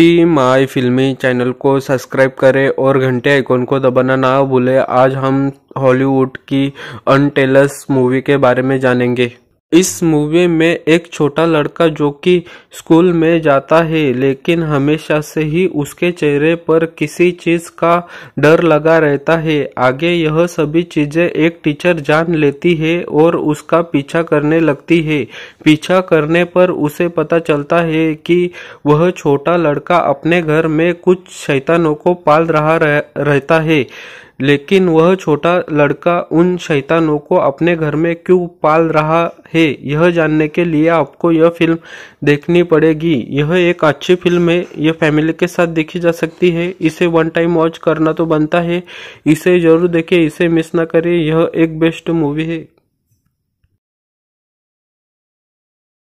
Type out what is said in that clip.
T माई फिल्मी channel को subscribe करें और घंटे आइकॉन को दबाना ना भूलें आज हम हॉलीवुड की अनटेलस मूवी के बारे में जानेंगे इस मूवी में एक छोटा लड़का जो कि स्कूल में जाता है लेकिन हमेशा से ही उसके चेहरे पर किसी चीज का डर लगा रहता है आगे यह सभी चीजें एक टीचर जान लेती है और उसका पीछा करने लगती है पीछा करने पर उसे पता चलता है कि वह छोटा लड़का अपने घर में कुछ शैतानों को पाल रहा रह, रहता है लेकिन वह छोटा लड़का उन शैतानों को अपने घर में क्यों पाल रहा है यह जानने के लिए आपको यह फिल्म देखनी पड़ेगी यह एक अच्छी फिल्म है यह फैमिली के साथ देखी जा सकती है इसे वन टाइम वॉच करना तो बनता है इसे जरूर देखें इसे मिस ना करें यह एक बेस्ट मूवी है